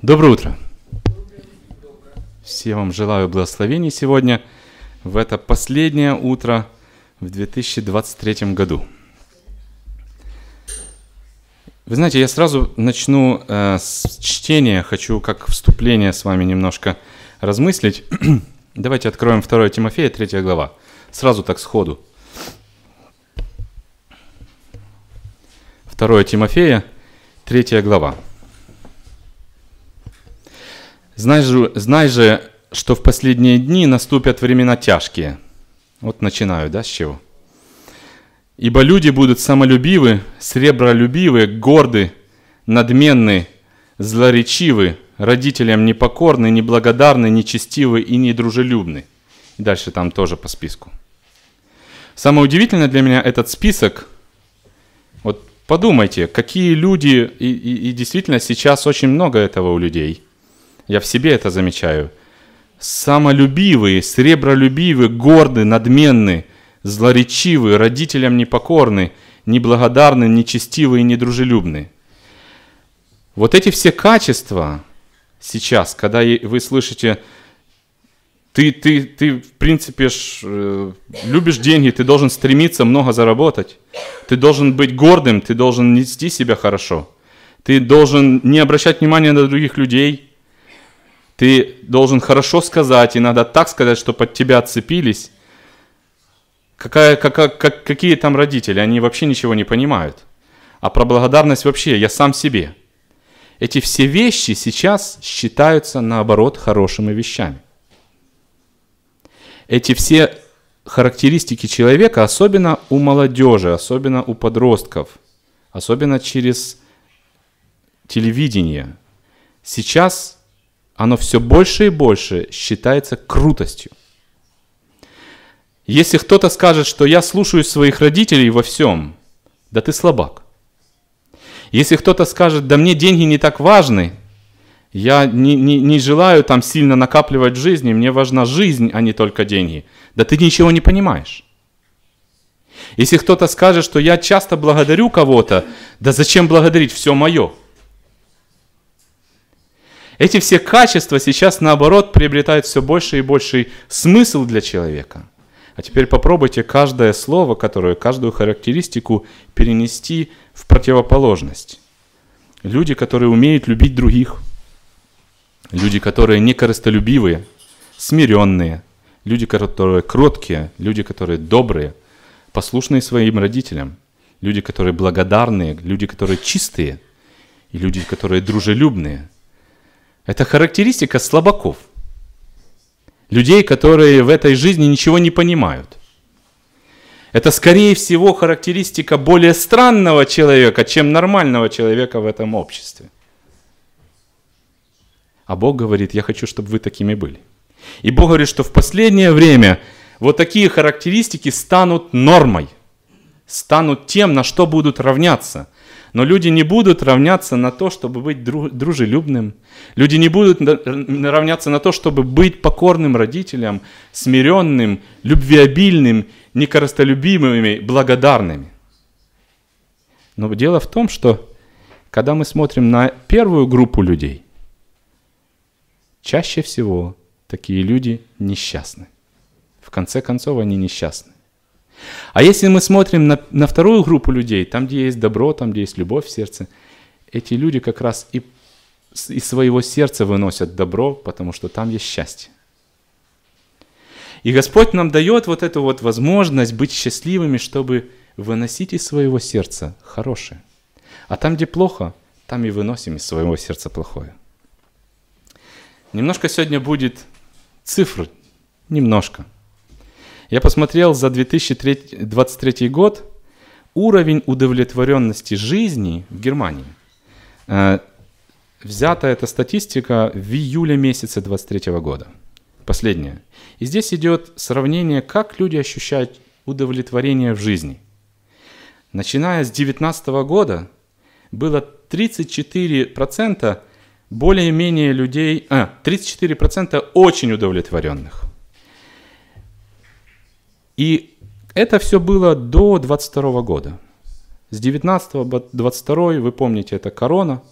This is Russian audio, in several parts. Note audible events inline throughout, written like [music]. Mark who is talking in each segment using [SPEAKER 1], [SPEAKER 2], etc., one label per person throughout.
[SPEAKER 1] Доброе утро. Все вам желаю благословений сегодня, в это последнее утро в 2023 году. Вы знаете, я сразу начну э, с чтения, хочу как вступление с вами немножко размыслить. [clears throat] Давайте откроем 2 Тимофея, 3 глава. Сразу так сходу. 2 Тимофея, 3 глава. Знай же, знай же, что в последние дни наступят времена тяжкие. Вот начинаю, да, с чего? Ибо люди будут самолюбивы, сребролюбивы, горды, надменны, злоречивы, родителям непокорны, неблагодарны, нечестивы и недружелюбны. И дальше там тоже по списку. Самое удивительное для меня этот список. Вот подумайте, какие люди, и, и, и действительно сейчас очень много этого у людей – я в себе это замечаю. Самолюбивые, сребролюбивые, горды, надменны, злоречивы, родителям непокорны, неблагодарны, нечестивы и недружелюбны. Вот эти все качества сейчас, когда вы слышите, ты, ты, ты в принципе, ж, э, любишь деньги, ты должен стремиться много заработать, ты должен быть гордым, ты должен нести себя хорошо, ты должен не обращать внимания на других людей – ты должен хорошо сказать, и надо так сказать, что под тебя отцепились. Какая, какая, как, какие там родители, они вообще ничего не понимают. А про благодарность вообще я сам себе. Эти все вещи сейчас считаются, наоборот, хорошими вещами. Эти все характеристики человека, особенно у молодежи, особенно у подростков, особенно через телевидение, сейчас оно все больше и больше считается крутостью. Если кто-то скажет, что я слушаю своих родителей во всем, да ты слабак. Если кто-то скажет, да мне деньги не так важны, я не, не, не желаю там сильно накапливать в жизни, мне важна жизнь, а не только деньги, да ты ничего не понимаешь. Если кто-то скажет, что я часто благодарю кого-то, да зачем благодарить, все мое – эти все качества сейчас, наоборот, приобретают все больше и больше смысл для человека. А теперь попробуйте каждое слово, которое, каждую характеристику перенести в противоположность. Люди, которые умеют любить других, люди, которые не смиренные, люди, которые кроткие, люди, которые добрые, послушные своим родителям, люди, которые благодарные, люди, которые чистые, и люди, которые дружелюбные – это характеристика слабаков. Людей, которые в этой жизни ничего не понимают. Это, скорее всего, характеристика более странного человека, чем нормального человека в этом обществе. А Бог говорит, я хочу, чтобы вы такими были. И Бог говорит, что в последнее время вот такие характеристики станут нормой, станут тем, на что будут равняться – но люди не будут равняться на то, чтобы быть дружелюбным. Люди не будут равняться на то, чтобы быть покорным родителям, смиренным, любвеобильным, некоростолюбимыми, благодарными. Но дело в том, что когда мы смотрим на первую группу людей, чаще всего такие люди несчастны. В конце концов, они несчастны. А если мы смотрим на, на вторую группу людей, там, где есть добро, там, где есть любовь в сердце, эти люди как раз и из своего сердца выносят добро, потому что там есть счастье. И Господь нам дает вот эту вот возможность быть счастливыми, чтобы выносить из своего сердца хорошее. А там, где плохо, там и выносим из своего сердца плохое. Немножко сегодня будет цифр, немножко – я посмотрел за 2023 год уровень удовлетворенности жизни в Германии. Э, взята эта статистика в июле месяце 2023 года, последняя. И здесь идет сравнение, как люди ощущают удовлетворение в жизни. Начиная с 2019 года было 34% более-менее людей, э, а, 34% очень удовлетворенных. И это все было до 22 года. С 19 по 22, вы помните, это корона,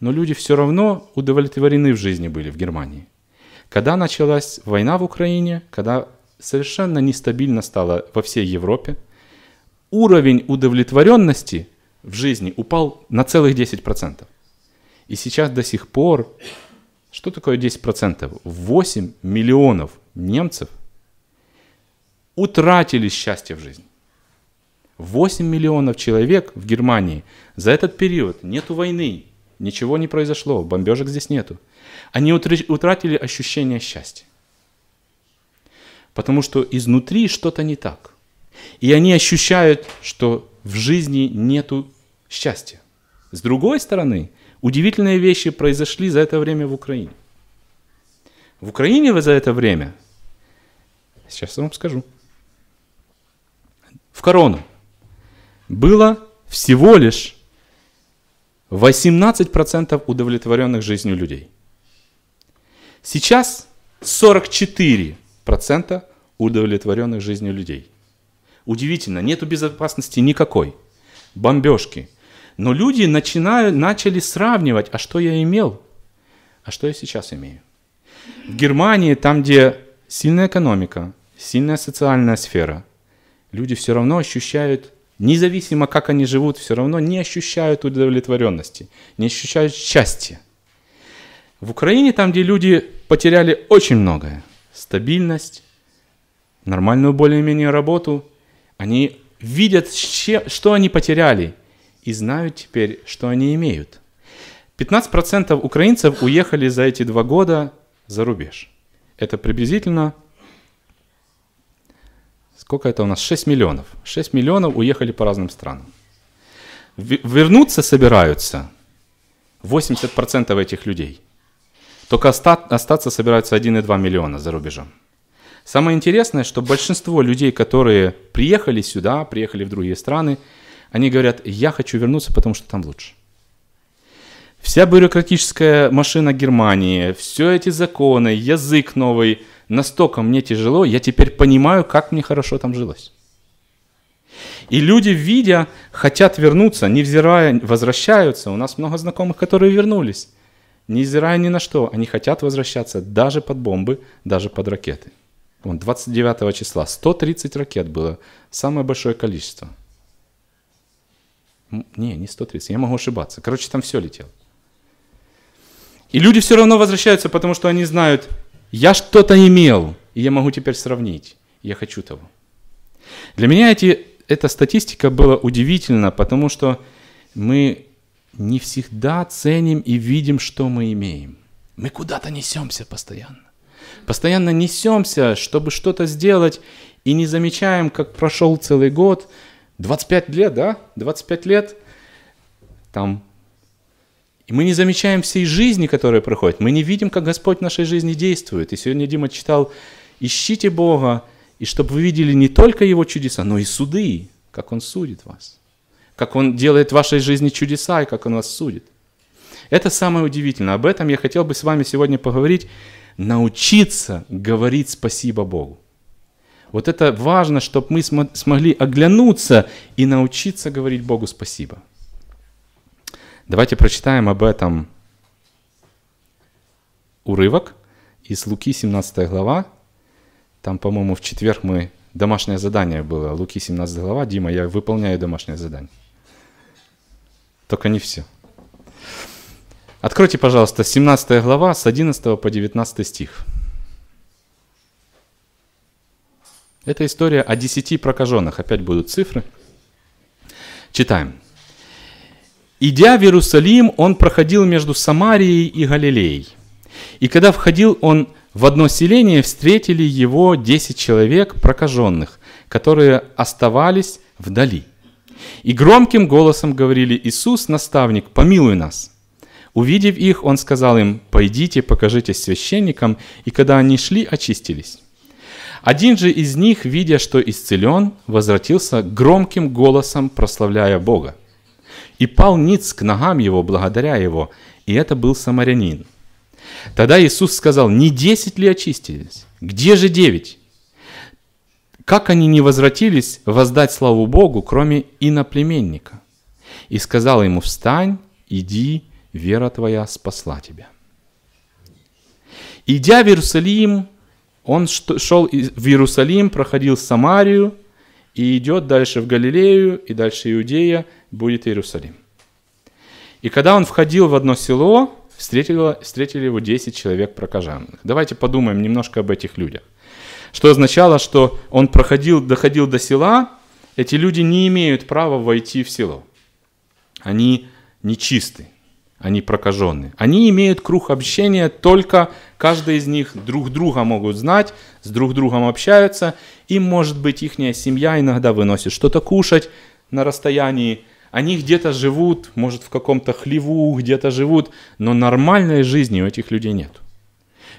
[SPEAKER 1] но люди все равно удовлетворены в жизни были в Германии. Когда началась война в Украине, когда совершенно нестабильно стало во всей Европе, уровень удовлетворенности в жизни упал на целых 10%. И сейчас до сих пор, что такое 10%? 8 миллионов немцев – утратили счастье в жизни. 8 миллионов человек в Германии за этот период, нету войны, ничего не произошло, бомбежек здесь нету. Они утратили ощущение счастья. Потому что изнутри что-то не так. И они ощущают, что в жизни нету счастья. С другой стороны, удивительные вещи произошли за это время в Украине. В Украине за это время, сейчас я вам скажу, корону. Было всего лишь 18% удовлетворенных жизнью людей. Сейчас 44% удовлетворенных жизнью людей. Удивительно, нету безопасности никакой. Бомбежки. Но люди начинают, начали сравнивать, а что я имел, а что я сейчас имею. В Германии, там, где сильная экономика, сильная социальная сфера – люди все равно ощущают, независимо как они живут, все равно не ощущают удовлетворенности, не ощущают счастья. В Украине, там, где люди потеряли очень многое, стабильность, нормальную более-менее работу, они видят, что они потеряли, и знают теперь, что они имеют. 15% украинцев уехали за эти два года за рубеж. Это приблизительно сколько это у нас? 6 миллионов. 6 миллионов уехали по разным странам. Вернуться собираются 80% этих людей. Только остаться собираются 1,2 миллиона за рубежом. Самое интересное, что большинство людей, которые приехали сюда, приехали в другие страны, они говорят, я хочу вернуться, потому что там лучше. Вся бюрократическая машина Германии, все эти законы, язык новый – настолько мне тяжело, я теперь понимаю, как мне хорошо там жилось. И люди, видя, хотят вернуться, невзирая, возвращаются. У нас много знакомых, которые вернулись. Невзирая ни на что, они хотят возвращаться даже под бомбы, даже под ракеты. Вон, 29 числа 130 ракет было, самое большое количество. Не, не 130, я могу ошибаться. Короче, там все летело. И люди все равно возвращаются, потому что они знают, я что-то имел, и я могу теперь сравнить. Я хочу того. Для меня эти, эта статистика была удивительна, потому что мы не всегда ценим и видим, что мы имеем. Мы куда-то несемся постоянно. Постоянно несемся, чтобы что-то сделать, и не замечаем, как прошел целый год, 25 лет, да? 25 лет, там и мы не замечаем всей жизни, которая проходит. Мы не видим, как Господь в нашей жизни действует. И сегодня Дима читал «Ищите Бога, и чтобы вы видели не только Его чудеса, но и суды, как Он судит вас, как Он делает в вашей жизни чудеса и как Он вас судит». Это самое удивительное. Об этом я хотел бы с вами сегодня поговорить. Научиться говорить спасибо Богу. Вот это важно, чтобы мы смогли оглянуться и научиться говорить Богу спасибо. Давайте прочитаем об этом урывок из Луки 17 глава. Там, по-моему, в четверг мы домашнее задание было. Луки 17 глава. Дима, я выполняю домашнее задание. Только не все. Откройте, пожалуйста, 17 глава с 11 по 19 стих. Это история о десяти прокаженных. Опять будут цифры. Читаем. Идя в Иерусалим, он проходил между Самарией и Галилеей. И когда входил он в одно селение, встретили его десять человек прокаженных, которые оставались вдали. И громким голосом говорили, «Иисус, наставник, помилуй нас!» Увидев их, он сказал им, «Пойдите, покажитесь священникам», и когда они шли, очистились. Один же из них, видя, что исцелен, возвратился громким голосом, прославляя Бога и пал ниц к ногам его, благодаря его, и это был самарянин. Тогда Иисус сказал, не десять ли очистились? Где же девять? Как они не возвратились воздать славу Богу, кроме иноплеменника? И сказал ему, встань, иди, вера твоя спасла тебя. Идя в Иерусалим, он шел в Иерусалим, проходил Самарию, и идет дальше в Галилею, и дальше Иудея, будет Иерусалим. И когда он входил в одно село, встретило, встретили его 10 человек прокаженных. Давайте подумаем немножко об этих людях. Что означало, что он проходил, доходил до села, эти люди не имеют права войти в село. Они нечисты они прокаженные. Они имеют круг общения, только каждый из них друг друга могут знать, с друг другом общаются, и, может быть, их семья иногда выносит что-то кушать на расстоянии. Они где-то живут, может, в каком-то хлеву где-то живут, но нормальной жизни у этих людей нет.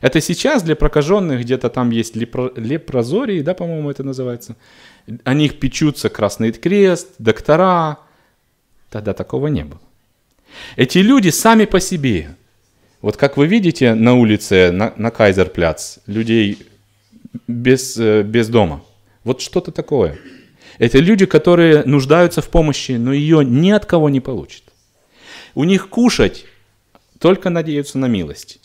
[SPEAKER 1] Это сейчас для прокаженных где-то там есть лепро, лепрозории, да, по-моему, это называется. О них печутся Красный Крест, доктора. Тогда такого не было. Эти люди сами по себе. Вот как вы видите на улице, на, на Кайзерпляц, людей без, э, без дома. Вот что-то такое. Это люди, которые нуждаются в помощи, но ее ни от кого не получат. У них кушать только надеются на милость.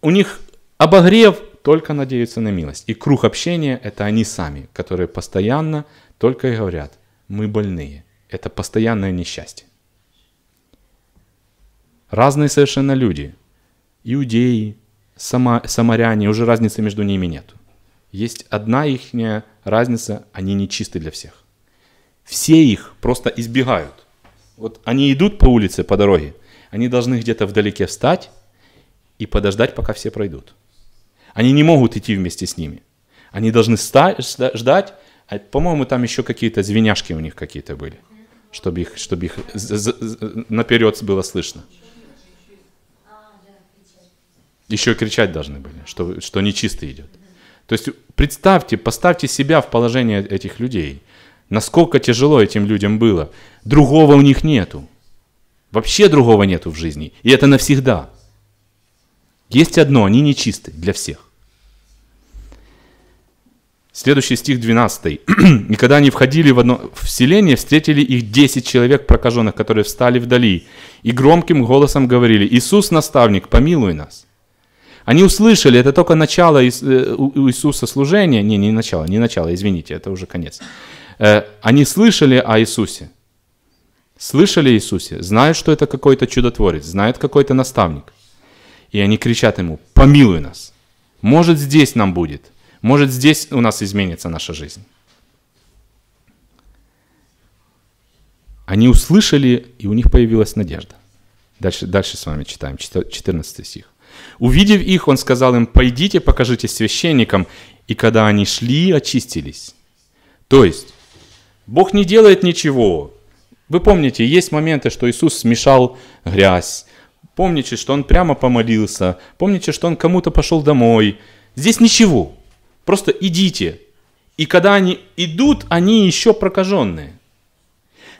[SPEAKER 1] У них обогрев только надеются на милость. И круг общения – это они сами, которые постоянно только и говорят, мы больные. Это постоянное несчастье. Разные совершенно люди. Иудеи, сама, самаряне, уже разницы между ними нет. Есть одна их разница, они не чисты для всех. Все их просто избегают. Вот они идут по улице, по дороге, они должны где-то вдалеке встать и подождать, пока все пройдут. Они не могут идти вместе с ними. Они должны стать, ждать, а, по-моему, там еще какие-то звеняшки у них какие-то были, чтобы их, чтобы их наперед было слышно. Еще и кричать должны были, что, что нечисто идет. То есть представьте, поставьте себя в положение этих людей. Насколько тяжело этим людям было. Другого у них нету. Вообще другого нету в жизни. И это навсегда. Есть одно, они нечисты для всех. Следующий стих 12. [clears throat] «И когда они входили в, одно, в селение, встретили их 10 человек прокаженных, которые встали вдали, и громким голосом говорили, «Иисус, наставник, помилуй нас». Они услышали, это только начало э, у Иисуса служения. Не, не начало, не начало, извините, это уже конец. Э, они слышали о Иисусе. Слышали Иисусе, знают, что это какой-то чудотворец, знают какой-то наставник. И они кричат ему, помилуй нас. Может, здесь нам будет. Может, здесь у нас изменится наша жизнь. Они услышали, и у них появилась надежда. Дальше, дальше с вами читаем, 14 стих. Увидев их, он сказал им, «Пойдите, покажите священникам». И когда они шли, очистились. То есть, Бог не делает ничего. Вы помните, есть моменты, что Иисус смешал грязь. Помните, что Он прямо помолился. Помните, что Он кому-то пошел домой. Здесь ничего. Просто идите. И когда они идут, они еще прокаженные.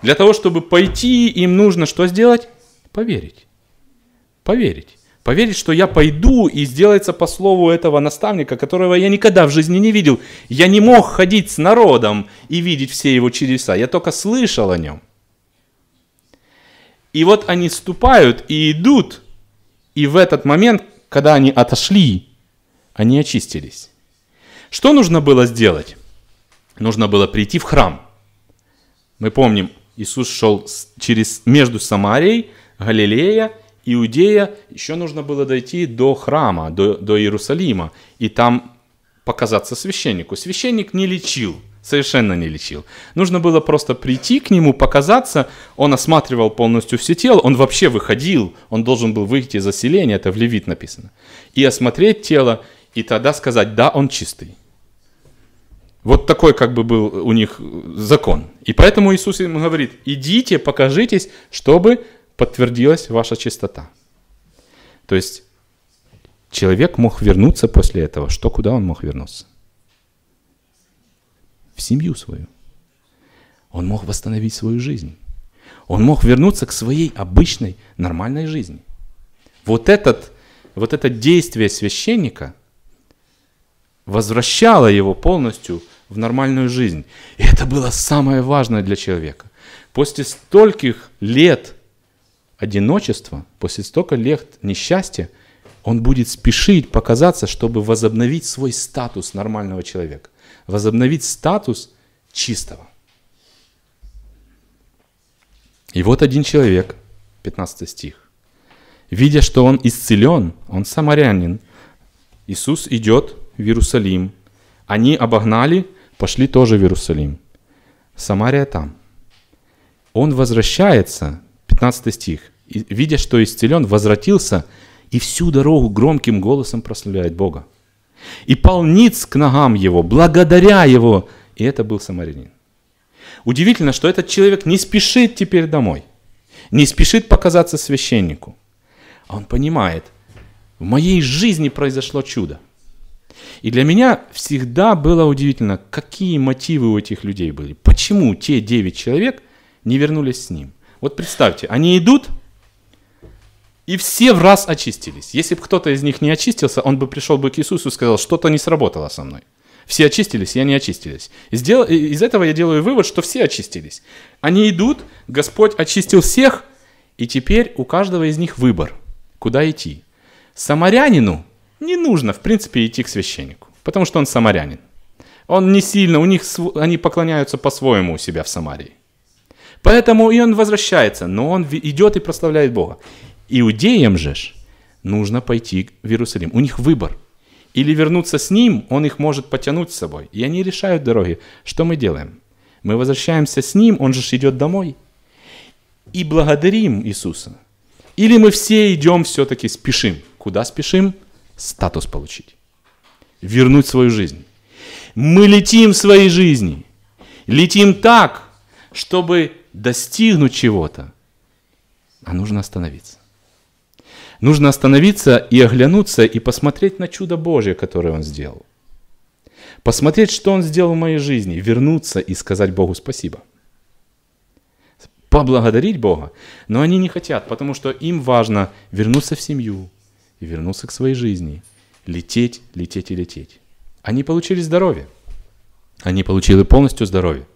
[SPEAKER 1] Для того, чтобы пойти, им нужно что сделать? Поверить. Поверить. Поверить, что я пойду и сделается по слову этого наставника, которого я никогда в жизни не видел. Я не мог ходить с народом и видеть все его чудеса. Я только слышал о нем. И вот они ступают и идут. И в этот момент, когда они отошли, они очистились. Что нужно было сделать? Нужно было прийти в храм. Мы помним, Иисус шел через, между Самарией, Галилея Иудея, еще нужно было дойти до храма, до, до Иерусалима, и там показаться священнику. Священник не лечил, совершенно не лечил. Нужно было просто прийти к нему, показаться. Он осматривал полностью все тело, он вообще выходил, он должен был выйти из заселения, это в Левит написано. И осмотреть тело, и тогда сказать, да, он чистый. Вот такой как бы был у них закон. И поэтому Иисус им говорит, идите, покажитесь, чтобы подтвердилась ваша чистота. То есть человек мог вернуться после этого. Что, куда он мог вернуться? В семью свою. Он мог восстановить свою жизнь. Он мог вернуться к своей обычной, нормальной жизни. Вот, этот, вот это действие священника возвращало его полностью в нормальную жизнь. И это было самое важное для человека. После стольких лет одиночества, после столько лет несчастья, он будет спешить показаться, чтобы возобновить свой статус нормального человека, возобновить статус чистого. И вот один человек, 15 стих, видя, что он исцелен, он самарянин, Иисус идет в Иерусалим, они обогнали, пошли тоже в Иерусалим. Самария там. Он возвращается, 15 стих, видя, что исцелен, возвратился и всю дорогу громким голосом прославляет Бога. И полниц к ногам его, благодаря его. И это был самарянин. Удивительно, что этот человек не спешит теперь домой, не спешит показаться священнику. А он понимает, в моей жизни произошло чудо. И для меня всегда было удивительно, какие мотивы у этих людей были. Почему те девять человек не вернулись с ним? Вот представьте, они идут – и все в раз очистились. Если бы кто-то из них не очистился, он бы пришел бы к Иисусу и сказал, что-то не сработало со мной. Все очистились, я не очистились. Сдел... Из этого я делаю вывод, что все очистились. Они идут, Господь очистил всех, и теперь у каждого из них выбор, куда идти. Самарянину не нужно, в принципе, идти к священнику, потому что он самарянин. Он не сильно, у них св... они поклоняются по-своему у себя в Самарии. Поэтому и он возвращается, но он идет и прославляет Бога. Иудеям же ж нужно пойти в Иерусалим. У них выбор. Или вернуться с ним, он их может потянуть с собой. И они решают дороги. Что мы делаем? Мы возвращаемся с ним, он же идет домой. И благодарим Иисуса. Или мы все идем все-таки спешим. Куда спешим? Статус получить. Вернуть свою жизнь. Мы летим в своей жизни. Летим так, чтобы достигнуть чего-то. А нужно остановиться. Нужно остановиться и оглянуться и посмотреть на чудо Божье, которое он сделал. Посмотреть, что он сделал в моей жизни, вернуться и сказать Богу спасибо. Поблагодарить Бога. Но они не хотят, потому что им важно вернуться в семью и вернуться к своей жизни. Лететь, лететь и лететь. Они получили здоровье. Они получили полностью здоровье.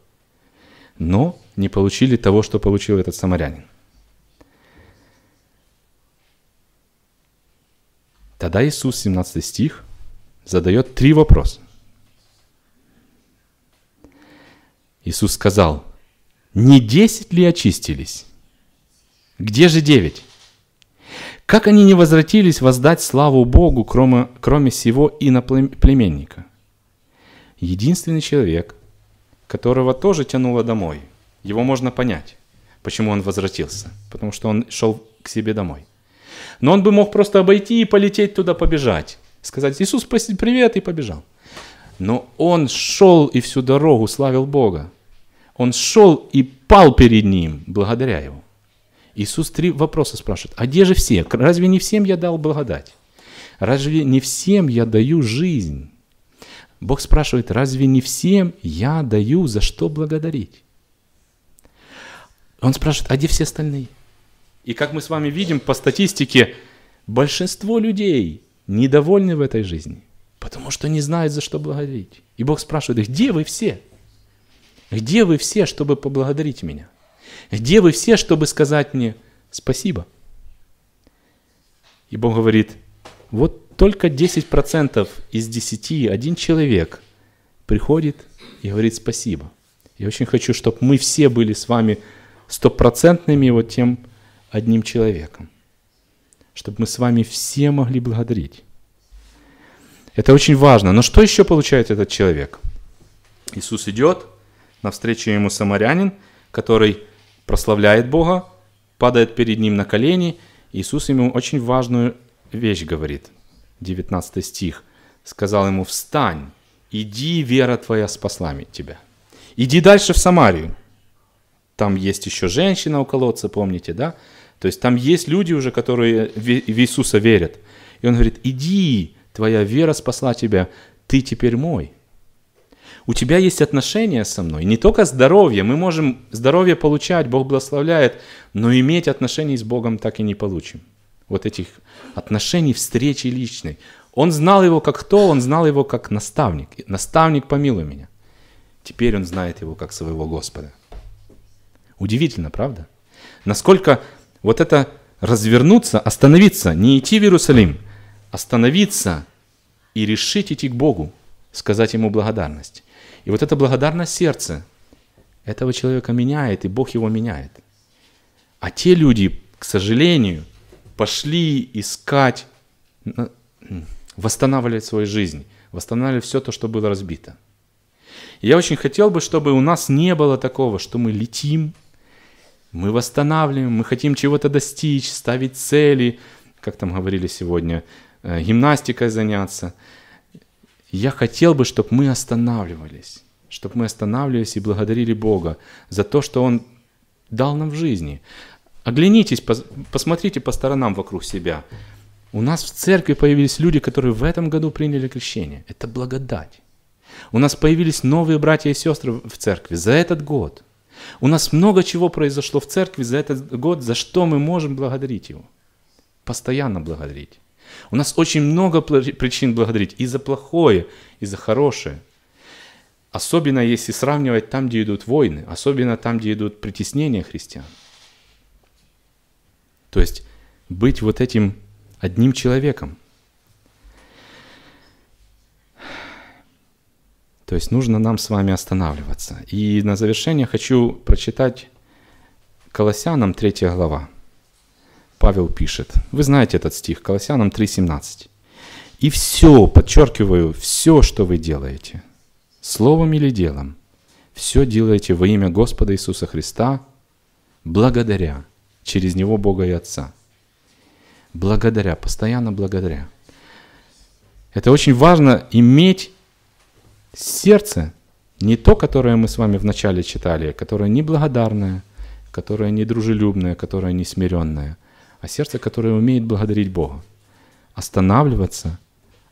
[SPEAKER 1] Но не получили того, что получил этот самарянин. Тогда Иисус, 17 стих, задает три вопроса. Иисус сказал, не десять ли очистились? Где же девять? Как они не возвратились воздать славу Богу, кроме, кроме всего иноплеменника? Единственный человек, которого тоже тянуло домой, его можно понять, почему он возвратился, потому что он шел к себе домой – но он бы мог просто обойти и полететь туда, побежать. Сказать, Иисус, привет, и побежал. Но он шел и всю дорогу славил Бога. Он шел и пал перед ним, благодаря его. Иисус три вопроса спрашивает. А где же все? Разве не всем я дал благодать? Разве не всем я даю жизнь? Бог спрашивает, разве не всем я даю за что благодарить? Он спрашивает, а где все остальные? И как мы с вами видим по статистике, большинство людей недовольны в этой жизни, потому что не знают, за что благодарить. И Бог спрашивает их, где вы все? Где вы все, чтобы поблагодарить меня? Где вы все, чтобы сказать мне спасибо? И Бог говорит, вот только 10% из 10, один человек приходит и говорит спасибо. Я очень хочу, чтобы мы все были с вами стопроцентными вот тем одним человеком, чтобы мы с вами все могли благодарить. Это очень важно. Но что еще получает этот человек? Иисус идет, навстречу ему самарянин, который прославляет Бога, падает перед ним на колени. Иисус ему очень важную вещь говорит. 19 стих. Сказал ему, встань, иди, вера твоя спасла тебя. Иди дальше в Самарию. Там есть еще женщина у колодца, помните, да? То есть там есть люди уже, которые в Иисуса верят. И он говорит, иди, твоя вера спасла тебя, ты теперь мой. У тебя есть отношения со мной, не только здоровье, мы можем здоровье получать, Бог благословляет, но иметь отношения с Богом так и не получим. Вот этих отношений, встречи личной. Он знал его как кто? Он знал его как наставник. Наставник, помилуй меня. Теперь он знает его как своего Господа. Удивительно, правда? Насколько вот это развернуться, остановиться, не идти в Иерусалим, остановиться и решить идти к Богу, сказать Ему благодарность. И вот это благодарность сердца этого человека меняет, и Бог его меняет. А те люди, к сожалению, пошли искать, восстанавливать свою жизнь, восстанавливать все то, что было разбито. я очень хотел бы, чтобы у нас не было такого, что мы летим мы восстанавливаем, мы хотим чего-то достичь, ставить цели, как там говорили сегодня, э, гимнастикой заняться. Я хотел бы, чтобы мы останавливались, чтобы мы останавливались и благодарили Бога за то, что Он дал нам в жизни. Оглянитесь, посмотрите по сторонам вокруг себя. У нас в церкви появились люди, которые в этом году приняли крещение. Это благодать. У нас появились новые братья и сестры в церкви за этот год. У нас много чего произошло в церкви за этот год, за что мы можем благодарить Его. Постоянно благодарить. У нас очень много причин благодарить и за плохое, и за хорошее. Особенно если сравнивать там, где идут войны, особенно там, где идут притеснения христиан. То есть быть вот этим одним человеком – То есть нужно нам с вами останавливаться. И на завершение хочу прочитать Колоссянам 3 глава. Павел пишет, вы знаете этот стих, Колоссянам 3.17. «И все, подчеркиваю, все, что вы делаете, словом или делом, все делаете во имя Господа Иисуса Христа, благодаря, через Него Бога и Отца». Благодаря, постоянно благодаря. Это очень важно иметь Сердце не то, которое мы с вами вначале читали, которое неблагодарное, которое недружелюбное, которое несмиренное, а сердце, которое умеет благодарить Бога. Останавливаться,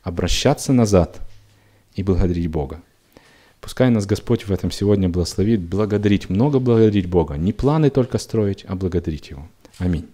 [SPEAKER 1] обращаться назад и благодарить Бога. Пускай нас Господь в этом сегодня благословит. Благодарить, много благодарить Бога. Не планы только строить, а благодарить Его. Аминь.